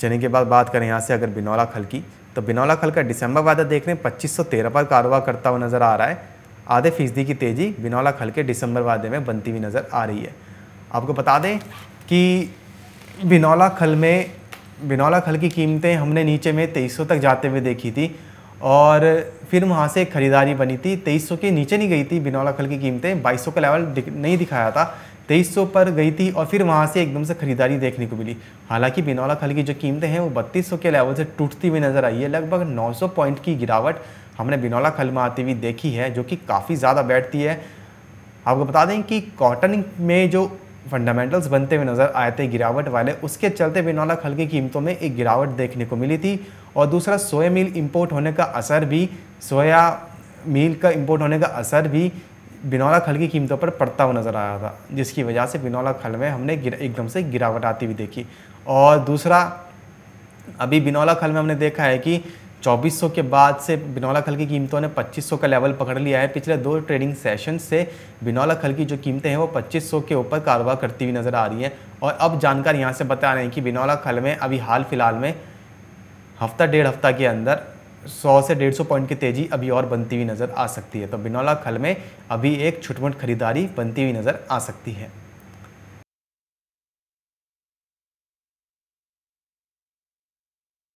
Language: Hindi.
चने के बाद बात करें यहाँ से अगर बिनौला खल की तो बिनौला खल का दिसंबर वादा देख रहे हैं पच्चीस पर कारोबार करता हुआ नज़र आ रहा है आधे फीसदी की तेज़ी बिनौला खल के दिसंबर वादे में बनती हुई नज़र आ रही है आपको बता दें कि बिनौला खल में बिनौला खल की कीमतें हमने नीचे में 2300 तक जाते हुए देखी थी और फिर वहाँ से ख़रीदारी बनी थी 2300 के नीचे नहीं गई थी बिनौला खल की कीमतें 2200 का लेवल नहीं दिखाया था तेईस सौ पर गई थी और फिर वहाँ से एकदम से ख़रीदारी देखने को मिली हालांकि बिनौला खल की जो कीमतें हैं वो बत्तीस सौ के लेवल से टूटती हुई नज़र आई है लगभग नौ सौ पॉइंट की गिरावट हमने बिनौला खल में आती हुई देखी है जो कि काफ़ी ज़्यादा बैठती है आपको बता दें कि कॉटन में जो फंडामेंटल्स बनते हुए नज़र आए थे गिरावट वाले उसके चलते बिनौला खल की कीमतों में एक गिरावट देखने को मिली थी और दूसरा सोया मिल इम्पोर्ट होने का असर भी सोया मील का इम्पोर्ट होने का असर भी बिनौला खल की कीमतों पर पड़ता हुआ नज़र आया था जिसकी वजह से बिनौला खल में हमने एकदम से गिरावट आती हुई देखी और दूसरा अभी बिनौला खल में हमने देखा है कि 2400 के बाद से बिनौला खल की कीमतों ने 2500 का लेवल पकड़ लिया है पिछले दो ट्रेडिंग सेशन से बिनौला खल की जो कीमतें हैं वो 2500 के ऊपर कारोबार करती हुई नज़र आ रही है और अब जानकार यहाँ से बता रहे हैं कि बिनौला खल में अभी हाल फिलहाल में हफ्ता डेढ़ हफ्ता के अंदर सौ से डेढ़ सौ पॉइंट की तेजी अभी और बनती हुई नज़र आ सकती है तो बिनौला खल में अभी एक छुटमुट खरीदारी बनती हुई नज़र आ सकती है